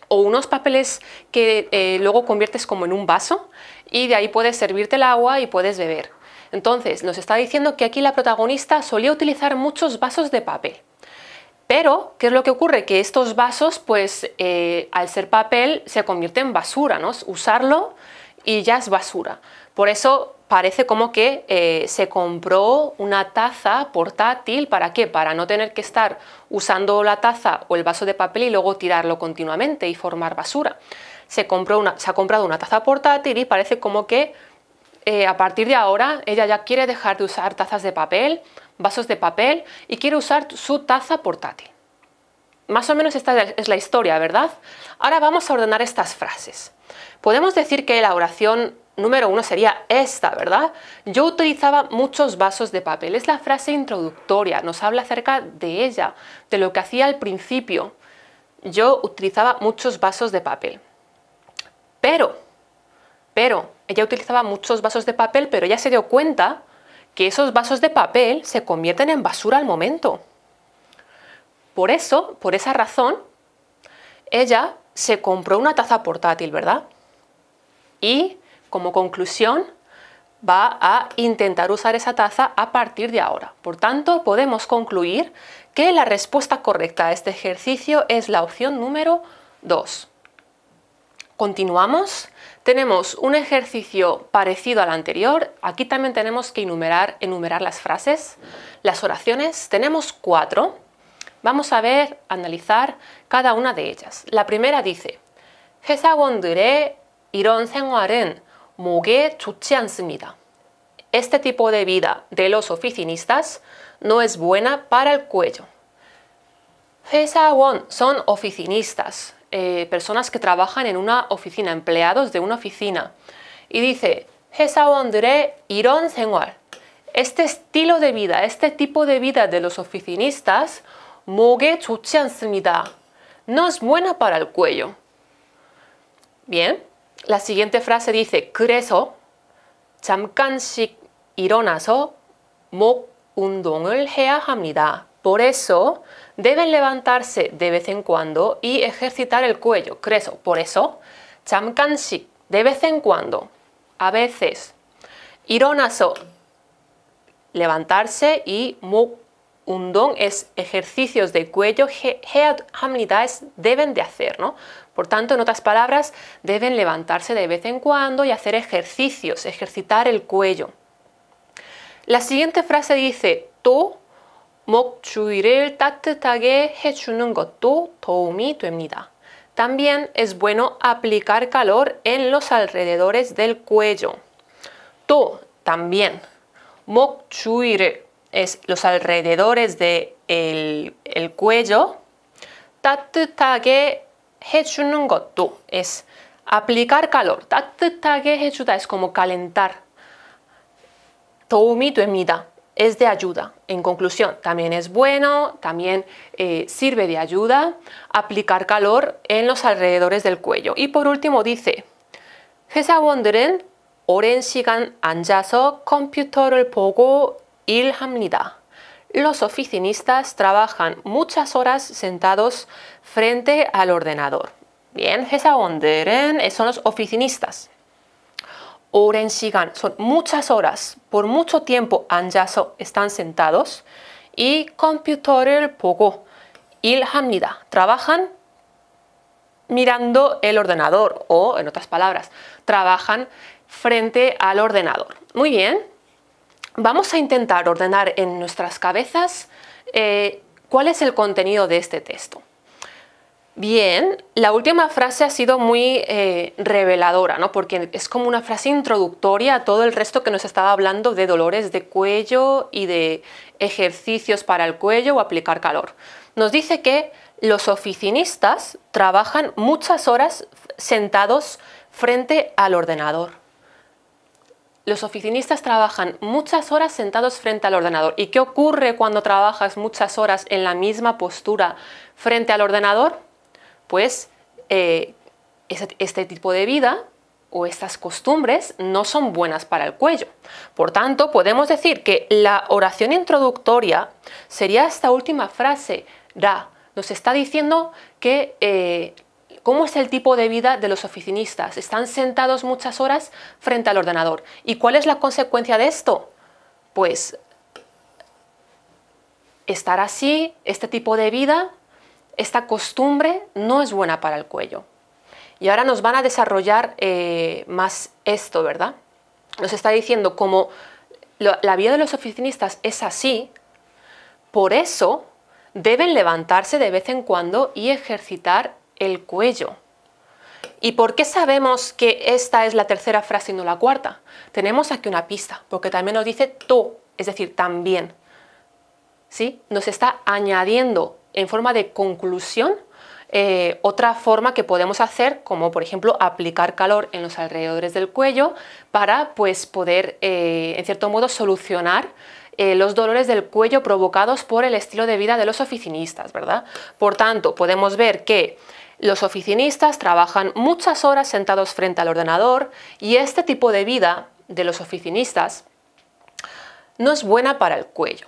o unos papeles que eh, luego conviertes como en un vaso y de ahí puedes servirte el agua y puedes beber. Entonces, nos está diciendo que aquí la protagonista solía utilizar muchos vasos de papel. Pero, ¿qué es lo que ocurre? Que estos vasos, pues eh, al ser papel, se convierten en basura, ¿no? Usarlo y ya es basura. Por eso parece como que eh, se compró una taza portátil, ¿para qué? Para no tener que estar usando la taza o el vaso de papel y luego tirarlo continuamente y formar basura. Se, compró una, se ha comprado una taza portátil y parece como que eh, a partir de ahora ella ya quiere dejar de usar tazas de papel, vasos de papel y quiere usar su taza portátil. Más o menos esta es la historia, ¿verdad? Ahora vamos a ordenar estas frases. Podemos decir que la oración número uno sería esta, ¿verdad? Yo utilizaba muchos vasos de papel. Es la frase introductoria, nos habla acerca de ella, de lo que hacía al principio. Yo utilizaba muchos vasos de papel. Pero, pero, ella utilizaba muchos vasos de papel, pero ella se dio cuenta que esos vasos de papel se convierten en basura al momento. Por eso, por esa razón, ella se compró una taza portátil, ¿verdad? Y como conclusión, va a intentar usar esa taza a partir de ahora. Por tanto, podemos concluir que la respuesta correcta a este ejercicio es la opción número 2. Continuamos. Tenemos un ejercicio parecido al anterior. Aquí también tenemos que enumerar, enumerar las frases, las oraciones. Tenemos cuatro. Vamos a ver, analizar cada una de ellas. La primera dice, 목에 좋지 Este tipo de vida de los oficinistas no es buena para el cuello. 회사원 son oficinistas, eh, personas que trabajan en una oficina, empleados de una oficina. Y dice, 회사원들의 이런 Este estilo de vida, este tipo de vida de los oficinistas, 목에 좋지 No es buena para el cuello. Bien. La siguiente frase dice Por eso deben levantarse de vez en cuando y ejercitar el cuello. por eso de vez en cuando a veces levantarse y 목 undong es ejercicios de cuello. deben de hacer, ¿no? Por tanto, en otras palabras, deben levantarse de vez en cuando y hacer ejercicios, ejercitar el cuello. La siguiente frase dice, to mok También es bueno aplicar calor en los alrededores del cuello. To, también. Mok es los alrededores del de el cuello es aplicar calor. es como calentar. Es de ayuda. En conclusión, también es bueno, también eh, sirve de ayuda aplicar calor en los alrededores del cuello. Y por último dice, 회사원들은 오랜 시간 앉아서 컴퓨터를 los oficinistas trabajan muchas horas sentados frente al ordenador. Bien, onderen, eh, son los oficinistas. Oren shigan son muchas horas, por mucho tiempo anjaso están sentados y computer poco il hamnida trabajan mirando el ordenador o en otras palabras, trabajan frente al ordenador. Muy bien, Vamos a intentar ordenar en nuestras cabezas eh, cuál es el contenido de este texto. Bien, la última frase ha sido muy eh, reveladora, ¿no? porque es como una frase introductoria a todo el resto que nos estaba hablando de dolores de cuello y de ejercicios para el cuello o aplicar calor. Nos dice que los oficinistas trabajan muchas horas sentados frente al ordenador los oficinistas trabajan muchas horas sentados frente al ordenador. ¿Y qué ocurre cuando trabajas muchas horas en la misma postura frente al ordenador? Pues eh, este tipo de vida o estas costumbres no son buenas para el cuello. Por tanto, podemos decir que la oración introductoria sería esta última frase, Da nos está diciendo que eh, ¿Cómo es el tipo de vida de los oficinistas? ¿Están sentados muchas horas frente al ordenador? ¿Y cuál es la consecuencia de esto? Pues estar así, este tipo de vida, esta costumbre no es buena para el cuello. Y ahora nos van a desarrollar eh, más esto, ¿verdad? Nos está diciendo como la vida de los oficinistas es así, por eso deben levantarse de vez en cuando y ejercitar el cuello. ¿Y por qué sabemos que esta es la tercera frase y no la cuarta? Tenemos aquí una pista, porque también nos dice to, es decir, también. ¿Sí? Nos está añadiendo en forma de conclusión eh, otra forma que podemos hacer, como por ejemplo aplicar calor en los alrededores del cuello para pues, poder, eh, en cierto modo, solucionar eh, los dolores del cuello provocados por el estilo de vida de los oficinistas, ¿verdad? Por tanto, podemos ver que los oficinistas trabajan muchas horas sentados frente al ordenador y este tipo de vida de los oficinistas no es buena para el cuello.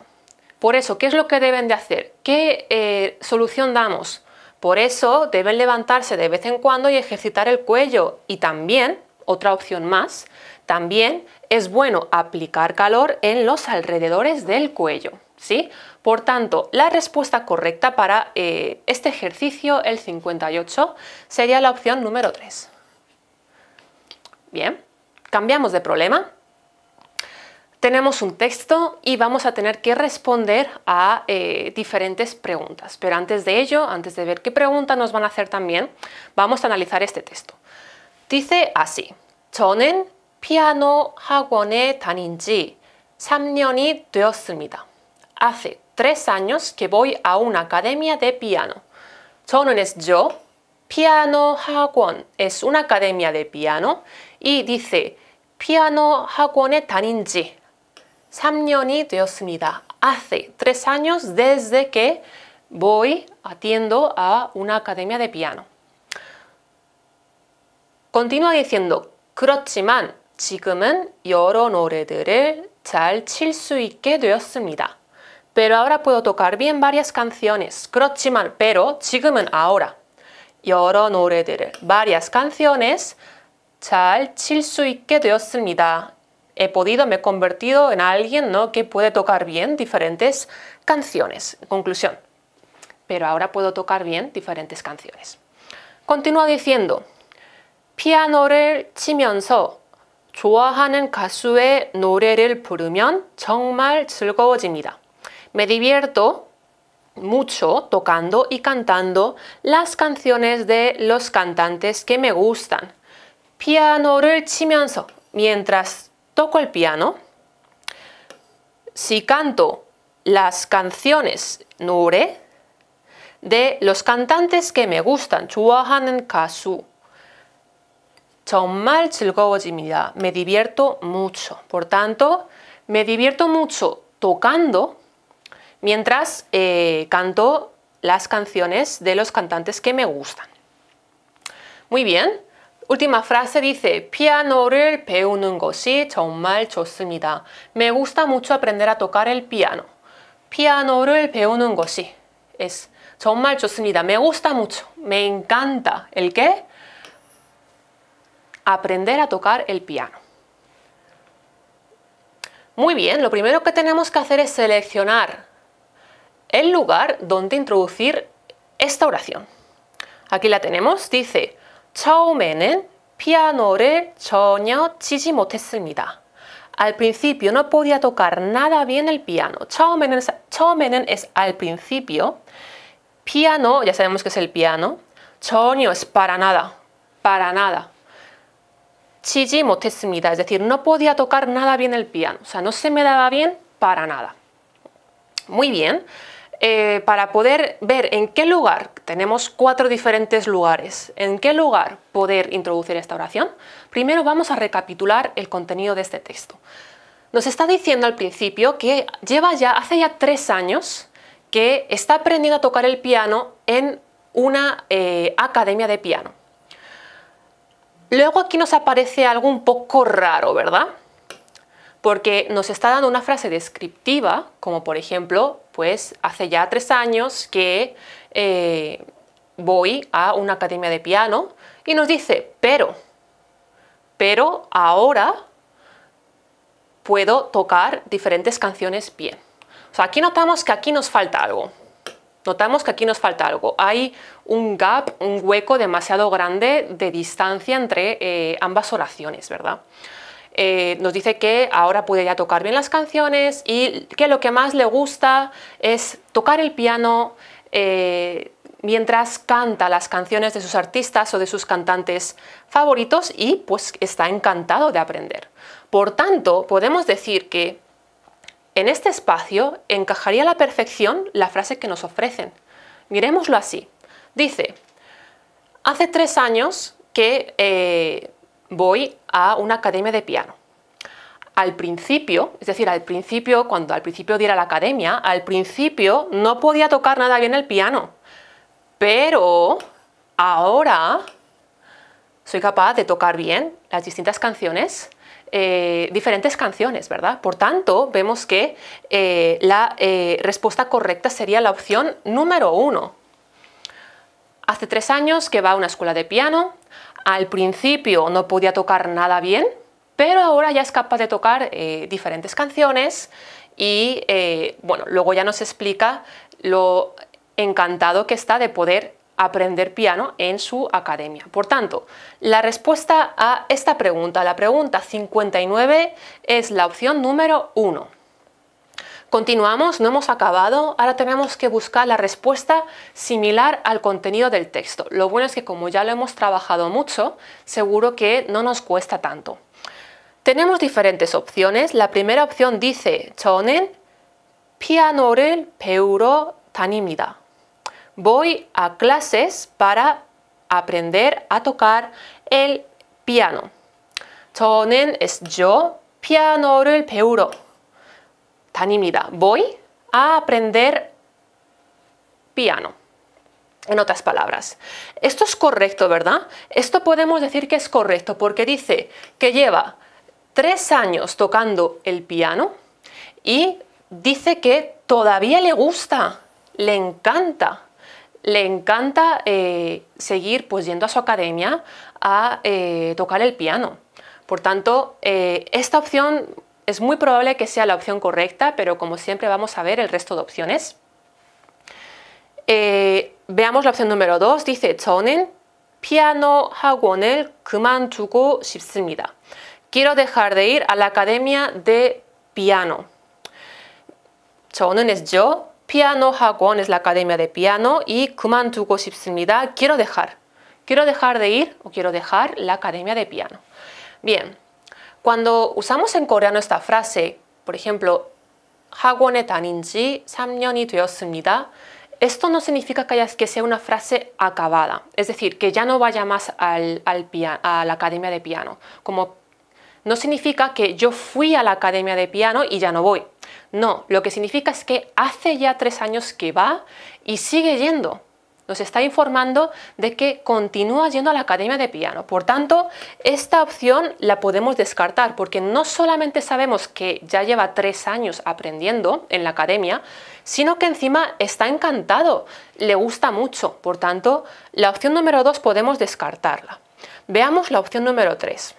Por eso, ¿qué es lo que deben de hacer? ¿Qué eh, solución damos? Por eso deben levantarse de vez en cuando y ejercitar el cuello. Y también, otra opción más, también es bueno aplicar calor en los alrededores del cuello. ¿sí? Por tanto, la respuesta correcta para eh, este ejercicio, el 58, sería la opción número 3. Bien, cambiamos de problema. Tenemos un texto y vamos a tener que responder a eh, diferentes preguntas. Pero antes de ello, antes de ver qué pregunta nos van a hacer también, vamos a analizar este texto. Dice así, 저는 피아노 학원에 3 Hace tres años que voy a una academia de piano. 저는 es yo, piano 학원 es una academia de piano y dice piano 학원에 다닌지 지 3년이 되었습니다. Hace tres años desde que voy, atiendo a una academia de piano. Continúa diciendo, 그렇지만 지금은 여러 노래들을 잘 칠 수 있게 되었습니다 pero ahora puedo tocar bien varias canciones. 그렇지만 pero 지금은 ahora. 여러 노래들을 varias canciones 잘칠수 있게 되었습니다. He podido, me he convertido en alguien ¿no? que puede tocar bien diferentes canciones. Conclusión. Pero ahora puedo tocar bien diferentes canciones. Continúa diciendo, 피아노를 치면서 좋아하는 가수의 노래를 부르면 정말 즐거워집니다. Me divierto mucho tocando y cantando las canciones de los cantantes que me gustan. Re 치면서 mientras toco el piano. Si canto las canciones nure de los cantantes que me gustan. 좋아하는 가수. 정말 Me divierto mucho. Por tanto, me divierto mucho tocando mientras eh, canto las canciones de los cantantes que me gustan. Muy bien. Última frase dice 배우는 것이 정말 좋습니다. Me gusta mucho aprender a tocar el piano. 피아노를 배우는 것이 es Me gusta mucho. Me encanta el qué? Aprender a tocar el piano. Muy bien, lo primero que tenemos que hacer es seleccionar el lugar donde introducir esta oración. Aquí la tenemos, dice 처음에는 피아노를 전혀 치지 못했습니다. Al principio no podía tocar nada bien el piano. 처음에는, es al principio. Piano, ya sabemos que es el piano. 전혀 es para nada, para nada. 치지 못했습니다. Es decir, no podía tocar nada bien el piano. O sea, no se me daba bien para nada. Muy bien. Eh, para poder ver en qué lugar, tenemos cuatro diferentes lugares, en qué lugar poder introducir esta oración, primero vamos a recapitular el contenido de este texto. Nos está diciendo al principio que lleva ya, hace ya tres años, que está aprendiendo a tocar el piano en una eh, academia de piano. Luego aquí nos aparece algo un poco raro, ¿verdad? porque nos está dando una frase descriptiva, como por ejemplo, pues hace ya tres años que eh, voy a una academia de piano y nos dice, pero, pero ahora puedo tocar diferentes canciones bien. O sea, aquí notamos que aquí nos falta algo. Notamos que aquí nos falta algo. Hay un gap, un hueco demasiado grande de distancia entre eh, ambas oraciones, ¿verdad? Eh, nos dice que ahora puede ya tocar bien las canciones y que lo que más le gusta es tocar el piano eh, mientras canta las canciones de sus artistas o de sus cantantes favoritos y pues está encantado de aprender. Por tanto, podemos decir que en este espacio encajaría a la perfección la frase que nos ofrecen. Miremoslo así. Dice, hace tres años que eh, voy a una academia de piano. Al principio, es decir, al principio, cuando al principio diera la academia, al principio no podía tocar nada bien el piano, pero ahora soy capaz de tocar bien las distintas canciones, eh, diferentes canciones, ¿verdad? Por tanto, vemos que eh, la eh, respuesta correcta sería la opción número uno. Hace tres años que va a una escuela de piano, al principio no podía tocar nada bien, pero ahora ya es capaz de tocar eh, diferentes canciones y eh, bueno, luego ya nos explica lo encantado que está de poder aprender piano en su academia. Por tanto, la respuesta a esta pregunta, la pregunta 59, es la opción número 1. Continuamos, no hemos acabado, ahora tenemos que buscar la respuesta similar al contenido del texto. Lo bueno es que como ya lo hemos trabajado mucho, seguro que no nos cuesta tanto. Tenemos diferentes opciones. La primera opción dice 저는 피아노를 배우러 다닙니다. Voy a clases para aprender a tocar el piano. 저는 es yo, orel 배우러 Animidad, Voy a aprender piano. En otras palabras, esto es correcto, ¿verdad? Esto podemos decir que es correcto porque dice que lleva tres años tocando el piano y dice que todavía le gusta, le encanta, le encanta eh, seguir pues yendo a su academia a eh, tocar el piano. Por tanto, eh, esta opción es muy probable que sea la opción correcta, pero como siempre vamos a ver el resto de opciones. Eh, veamos la opción número 2. Dice, 저는 피아노 학원을 그만두고 싶습니다. Quiero dejar de ir a la academia de piano. 저는 es yo, piano 학원 es la academia de piano y 그만두고 싶습니다. Quiero dejar. Quiero dejar de ir o quiero dejar la academia de piano. Bien, cuando usamos en coreano esta frase, por ejemplo, Esto no significa que, sea una frase acabada, es decir, que ya no vaya más a la academia de piano. Como no significa que yo fui a la academia de piano y ya no voy. No, lo que significa es que hace ya tres años que va y sigue yendo nos está informando de que continúa yendo a la academia de piano. Por tanto, esta opción la podemos descartar porque no solamente sabemos que ya lleva tres años aprendiendo en la academia, sino que encima está encantado, le gusta mucho. Por tanto, la opción número dos podemos descartarla. Veamos la opción número tres.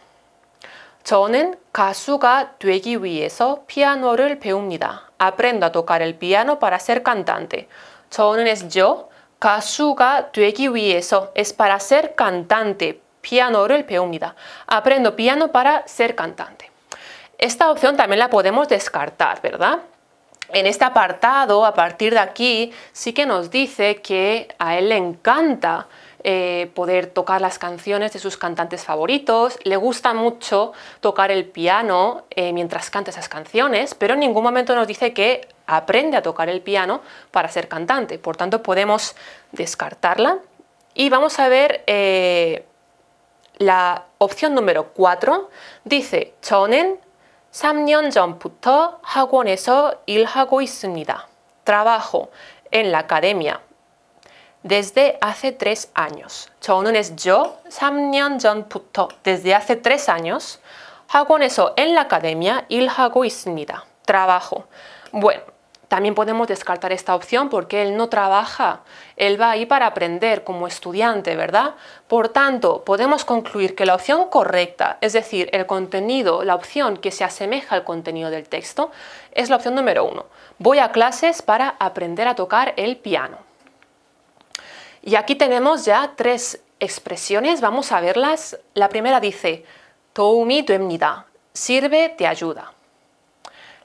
저는 가수가 되기 위해서 피아노를 배웁니다. Aprendo a tocar el piano para ser cantante. es yo 가수가 y eso es para ser cantante. piano el 배웁니다. Aprendo piano para ser cantante. Esta opción también la podemos descartar, ¿verdad? En este apartado, a partir de aquí, sí que nos dice que a él le encanta eh, poder tocar las canciones de sus cantantes favoritos, le gusta mucho tocar el piano eh, mientras canta esas canciones, pero en ningún momento nos dice que aprende a tocar el piano para ser cantante, por tanto podemos descartarla. Y vamos a ver eh, la opción número 4, dice 저는 3년 학원에서 일하고 있습니다. Trabajo en la academia desde hace tres años. 저는 yo 3년 desde hace tres años eso en la academia 일하고 있습니다. Trabajo. Bueno, también podemos descartar esta opción porque él no trabaja, él va ahí para aprender como estudiante, ¿verdad? Por tanto, podemos concluir que la opción correcta, es decir, el contenido, la opción que se asemeja al contenido del texto, es la opción número uno. Voy a clases para aprender a tocar el piano. Y aquí tenemos ya tres expresiones, vamos a verlas. La primera dice, toumi tuemnida sirve, te ayuda.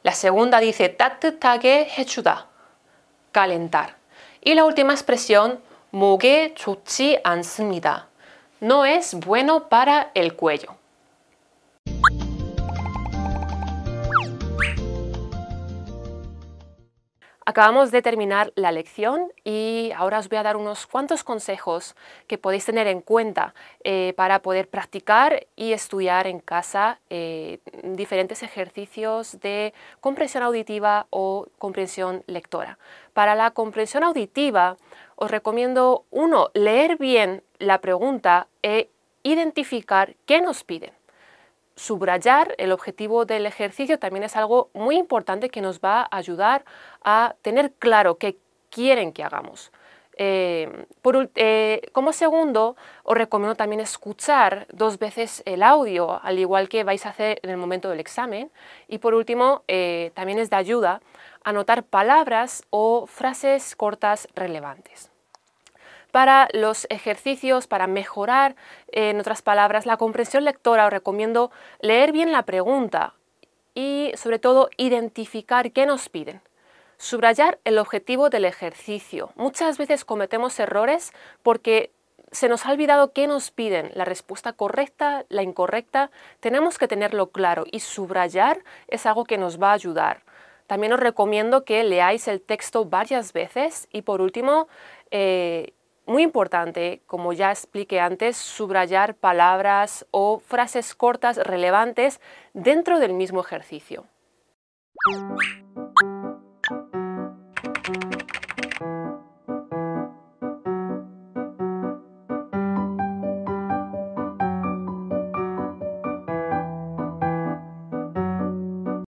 La segunda dice tage hechuda, calentar. Y la última expresión muge chuchi ansmida, No es bueno para el cuello. Acabamos de terminar la lección y ahora os voy a dar unos cuantos consejos que podéis tener en cuenta eh, para poder practicar y estudiar en casa eh, diferentes ejercicios de comprensión auditiva o comprensión lectora. Para la comprensión auditiva os recomiendo, uno, leer bien la pregunta e identificar qué nos piden subrayar el objetivo del ejercicio también es algo muy importante que nos va a ayudar a tener claro qué quieren que hagamos. Eh, eh, como segundo, os recomiendo también escuchar dos veces el audio, al igual que vais a hacer en el momento del examen. Y por último, eh, también es de ayuda anotar palabras o frases cortas relevantes para los ejercicios, para mejorar, en otras palabras, la comprensión lectora, os recomiendo leer bien la pregunta y sobre todo identificar qué nos piden. Subrayar el objetivo del ejercicio. Muchas veces cometemos errores porque se nos ha olvidado qué nos piden, la respuesta correcta, la incorrecta. Tenemos que tenerlo claro y subrayar es algo que nos va a ayudar. También os recomiendo que leáis el texto varias veces y por último eh, muy importante, como ya expliqué antes, subrayar palabras o frases cortas relevantes dentro del mismo ejercicio.